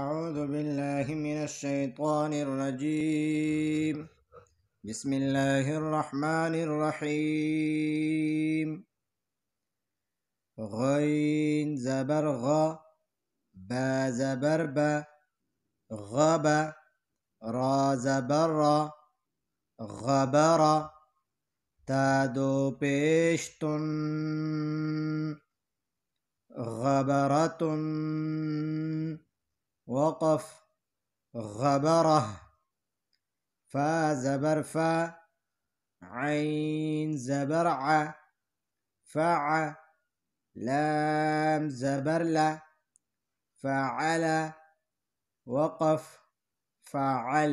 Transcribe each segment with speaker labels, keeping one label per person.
Speaker 1: أعوذ بالله من الشيطان الرجيم بسم الله الرحمن الرحيم غين زبر غا با زبر با غب را زبر غبر تادو دو غبرتن وقف غبره فا زبر فا عين زبرع فع لام زبرلا فعل وقف فعل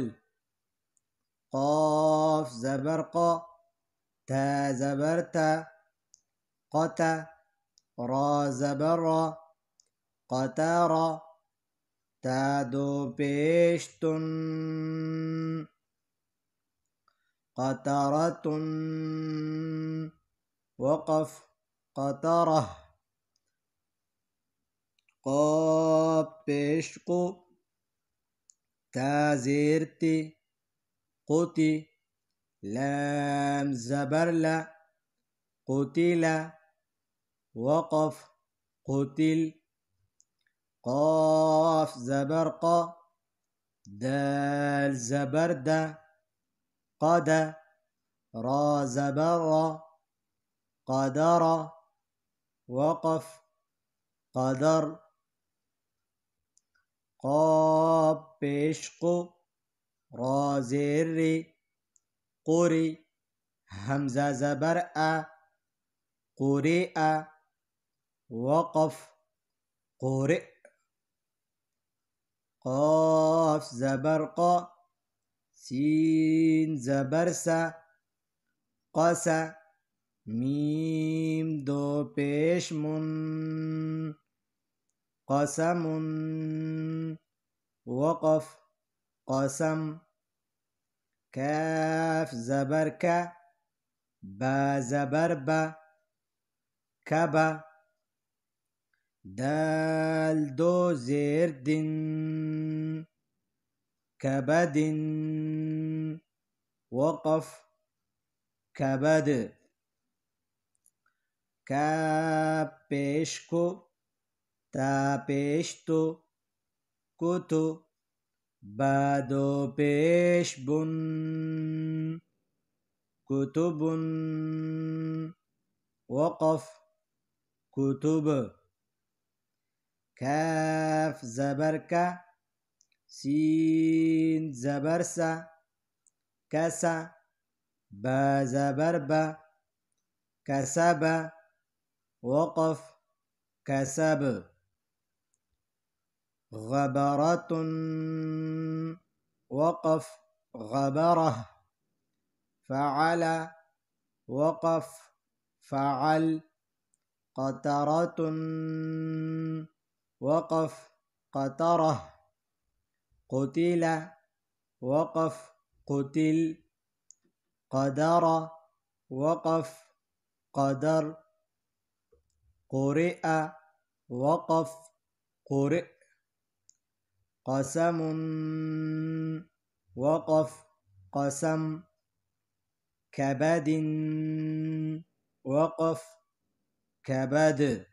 Speaker 1: قاف زبرق تا زبرت قتا را زبر قتار تادوبيشت قطرة وقف قطرة قابشق تازيرت قتي لام زبرلا قتل وقف قتل قاف زبرقة دال زبردة قد را زبر قدر وقف قدر قاب بشق را زر قري همزة زبرأة قرئ وقف قرئ قاف زبرقة سين زبرسة قسا ميم دو بيشمن قسم وقف قسم كاف زبركة با زبربة كبا دال دو زير دن كبد وقف كبد كابيشكو تابيشتو كتو بادو بن كتب وقف كتب كاف زبركة سين زبرسة كسا با زبربة كسبة وقف كسب غبرة وقف غبره فعل وقف فعل قطرة وقف قطره قتل وقف قتل قدر وقف قدر قرئ وقف قرئ قسم وقف قسم كبد وقف كبد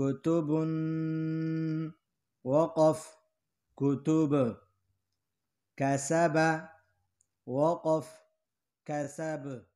Speaker 1: كتب وقف كتب كسب وقف كسب